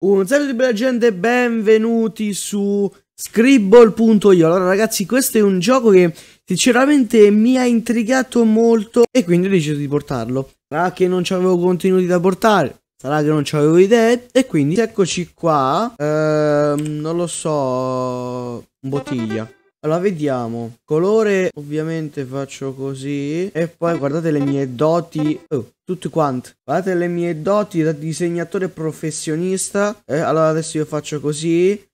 Un saluto di bella gente, benvenuti su scribble.io. Allora ragazzi, questo è un gioco che sinceramente mi ha intrigato molto e quindi ho deciso di portarlo. Sarà che non avevo contenuti da portare, sarà che non avevo idee e quindi eccoci qua. Ehm, non lo so, bottiglia. Allora vediamo, colore ovviamente faccio così e poi guardate le mie doti, oh, tutti quanti, guardate le mie doti da disegnatore professionista, eh, allora adesso io faccio così e,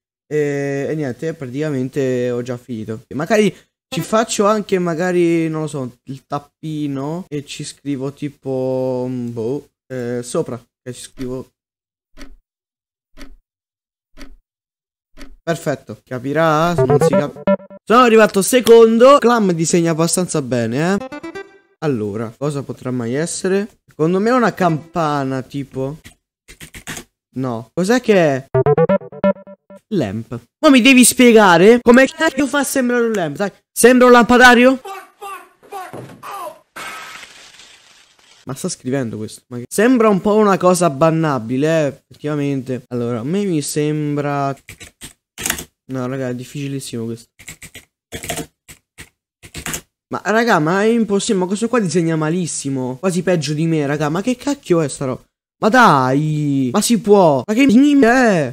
e niente, praticamente ho già finito. Magari ci faccio anche magari, non lo so, il tappino e ci scrivo tipo, mm, boh, eh, sopra, E ci scrivo. Perfetto, capirà? Non si capisce. Sono arrivato secondo. Clam disegna abbastanza bene, eh. Allora, cosa potrà mai essere? Secondo me è una campana, tipo. No. Cos'è che è? Lamp. Ma mi devi spiegare come cacchio fa sembrare un lamp? Dai, sembra un lampadario? Ma sta scrivendo questo. Ma che... Sembra un po' una cosa bannabile eh, effettivamente. Allora, a me mi sembra... No, raga, è difficilissimo questo. Ma raga, ma è impossibile, ma questo qua disegna malissimo. Quasi peggio di me, raga, ma che cacchio è sta roba? Ma dai, ma si può. Ma che è?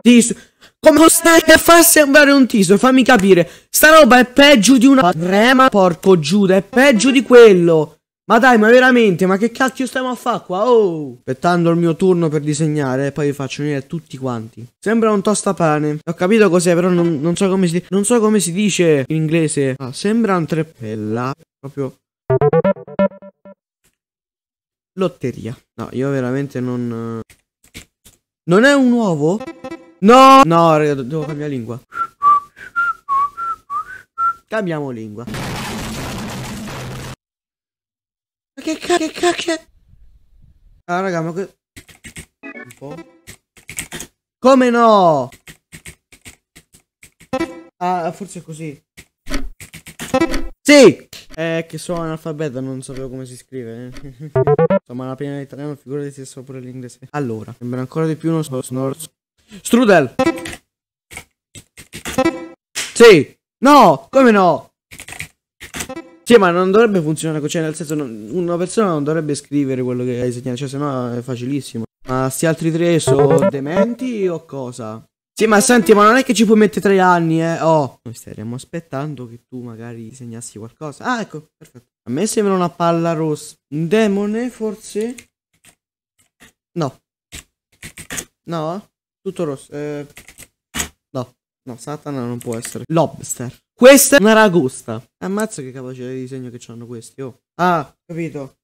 Tiso. Come stai a far sembrare un tiso? Fammi capire. Sta roba è peggio di una rema, porco Giuda, è peggio di quello. Ma dai, ma veramente, ma che cacchio stiamo a fare qua? Oh! Aspettando il mio turno per disegnare, e poi vi faccio venire tutti quanti. Sembra un tostapane. Ho capito cos'è, però non, non, so come si, non so come si dice in inglese. Ah, sembra un treppella. Proprio... Lotteria. No, io veramente non... Non è un uovo? No! No, raga, devo cambiare lingua. Cambiamo lingua. che cacchio, che cacchio. Ah, raga, ma que... Un po'. Come no? Ah, forse è così. Sì! Eh, che sono analfabeta, non sapevo come si scrive. Eh. Insomma, la pena l'italiano, figurati se so pure l'inglese. Allora, sembra ancora di più uno snorzo. Strudel! Sì! No! Come no? Sì, ma non dovrebbe funzionare, cioè nel senso non, una persona non dovrebbe scrivere quello che hai segnato, cioè sennò è facilissimo. Ma sti altri tre sono dementi o cosa? Sì, ma senti, ma non è che ci puoi mettere tre anni, eh? Oh, noi staremmo aspettando che tu magari disegnassi qualcosa. Ah, ecco, perfetto. A me sembra una palla rossa. Un demone, forse? No. No? Tutto rosso. Eh... No, no, Satana non può essere. Lobster. Questa è una ragusta. Ammazza che capacità di disegno che hanno questi, oh. Ah, capito.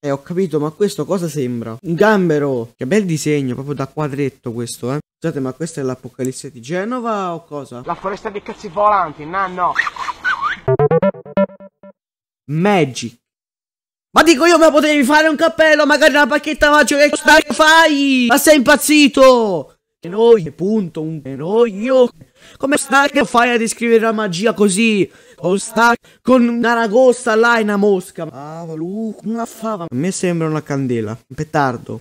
Eh, ho capito, ma questo cosa sembra? Un gambero! Che bel disegno, proprio da quadretto questo, eh. Scusate, ma questa è l'Apocalisse di Genova o cosa? La foresta dei cazzi volanti, nanno! Magic. Ma dico io, ma potevi fare un cappello, magari una pacchetta magica, che stai fai? Ma sei impazzito? noi, punto, un eroio. Come stai che fai a descrivere la magia così? O stai con una ragosta là e una mosca? Ah, Luca, una fava. A me sembra una candela, un petardo.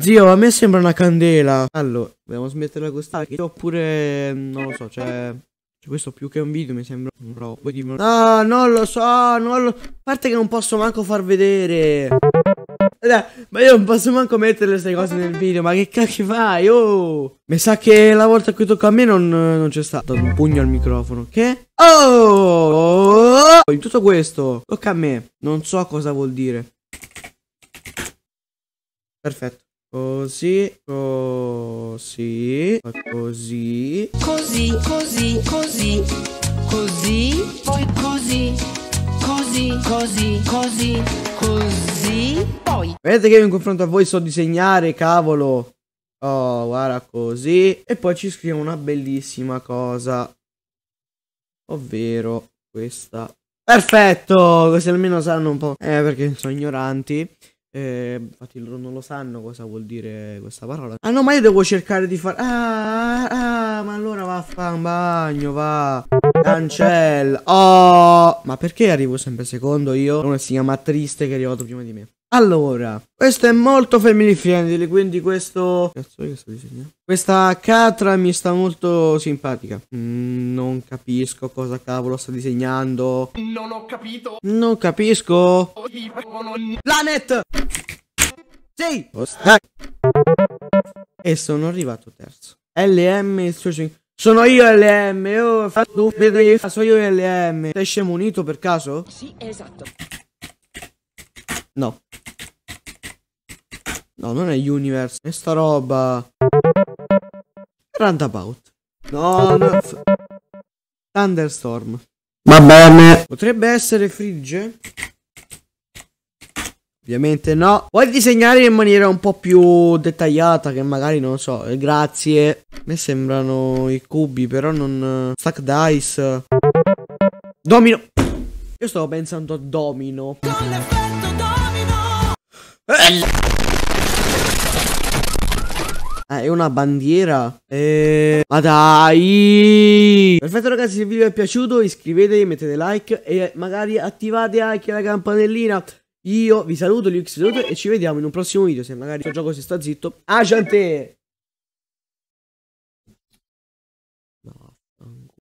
Zio, a me sembra una candela. Allora, dobbiamo smetterla con stacchi. Oppure, mm, non lo so, cioè, cioè... Questo più che un video mi sembra un robo. Ah, non lo so, non lo... A parte che non posso manco far vedere. Ma io non posso manco mettere queste cose nel video, ma che cacchio fai? Oh! Mi sa che la volta che tocca a me non, non c'è stato un pugno al microfono. Che? Oh! In tutto questo, tocca a me. Non so cosa vuol dire. Perfetto. Così, così, così. Così, così, così, così, poi così, così, così, così, così voi. Vedete che io in confronto a voi so disegnare, cavolo. Oh, guarda così. E poi ci scrive una bellissima cosa. Ovvero questa. Perfetto! Così almeno sanno un po'. Eh, perché sono ignoranti. Eh, infatti loro non lo sanno cosa vuol dire questa parola. Ah no, ma io devo cercare di fare... Ah, ah, ma allora va a fare un bagno, va. Cancel. Oh, ma perché arrivo sempre secondo io? Uno si chiama Triste che è arrivato prima di me. Allora, questo è molto family friendly, quindi questo... Cazzo, che sto disegnando? Questa catra mi sta molto simpatica. Mm, non capisco cosa cavolo sta disegnando. Non ho capito. Non capisco. Planet! Sì! E sono arrivato terzo. LM il Sono io LM, oh, sono io LM. Sei scemo per caso? Sì, esatto. No. No, non è Universe. È sta roba. Roundabout. No, no. Thunderstorm. Va bene. Potrebbe essere Frigge? Ovviamente no. Vuoi disegnare in maniera un po' più dettagliata che magari non so. Grazie. A me sembrano i cubi, però non... Stack dice. Domino. Io stavo pensando a domino. Con l'effetto domino. Eh. Ah, è una bandiera. E... Eh, Ma dai! Perfetto ragazzi, se il video vi è piaciuto iscrivetevi, mettete like e magari attivate anche la campanellina. Io vi saluto, Liux saluto e ci vediamo in un prossimo video. Se magari il gioco si sta zitto. Ah,